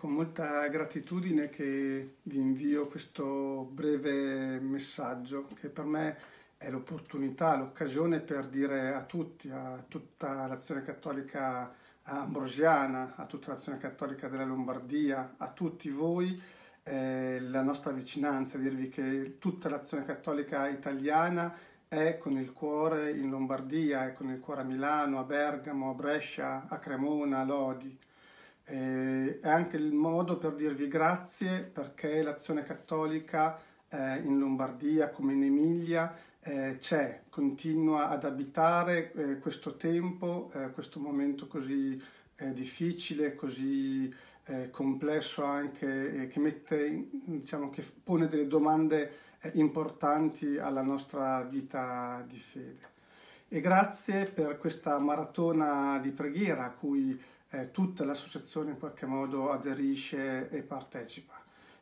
con molta gratitudine che vi invio questo breve messaggio che per me è l'opportunità, l'occasione per dire a tutti, a tutta l'azione cattolica ambrosiana, a tutta l'azione cattolica della Lombardia, a tutti voi eh, la nostra vicinanza, dirvi che tutta l'azione cattolica italiana è con il cuore in Lombardia, è con il cuore a Milano, a Bergamo, a Brescia, a Cremona, a Lodi e eh, è anche il modo per dirvi grazie perché l'azione cattolica eh, in Lombardia come in Emilia eh, c'è, continua ad abitare eh, questo tempo, eh, questo momento così eh, difficile, così complesso anche, che, mette, diciamo, che pone delle domande importanti alla nostra vita di fede. E grazie per questa maratona di preghiera a cui eh, tutta l'associazione in qualche modo aderisce e partecipa.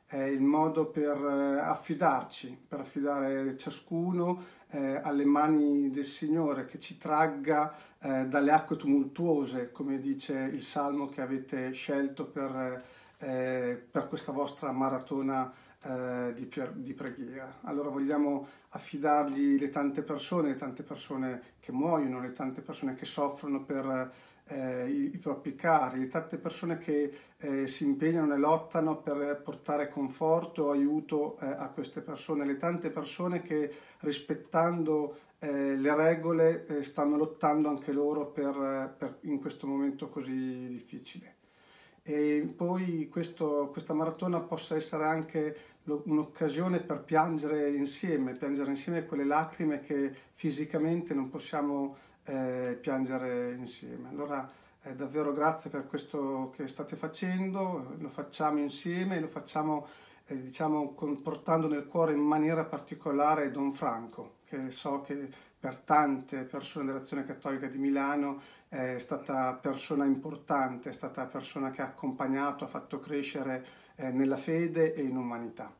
È il modo per eh, affidarci, per affidare ciascuno eh, alle mani del Signore che ci tragga eh, dalle acque tumultuose, come dice il salmo che avete scelto per eh, eh, per questa vostra maratona eh, di, di, preghiera. Allora vogliamo affidargli le tante persone, le tante persone che muoiono, le tante persone che soffrono per eh, i, i, propri cari, le tante persone che eh, si impegnano e lottano per portare conforto, aiuto eh, a queste persone, le tante persone che rispettando eh, le regole eh, stanno lottando anche loro per, per in questo momento così difficile e poi questo, questa maratona possa essere anche un'occasione per piangere insieme, piangere insieme quelle lacrime che fisicamente non possiamo eh, piangere insieme. Allora eh, davvero grazie per questo che state facendo, lo facciamo insieme, lo facciamo eh, diciamo, portando nel cuore in maniera particolare Don Franco, che so che per tante persone dell'Azione Cattolica di Milano è stata persona importante, è stata persona che ha accompagnato, ha fatto crescere eh, nella fede e in umanità.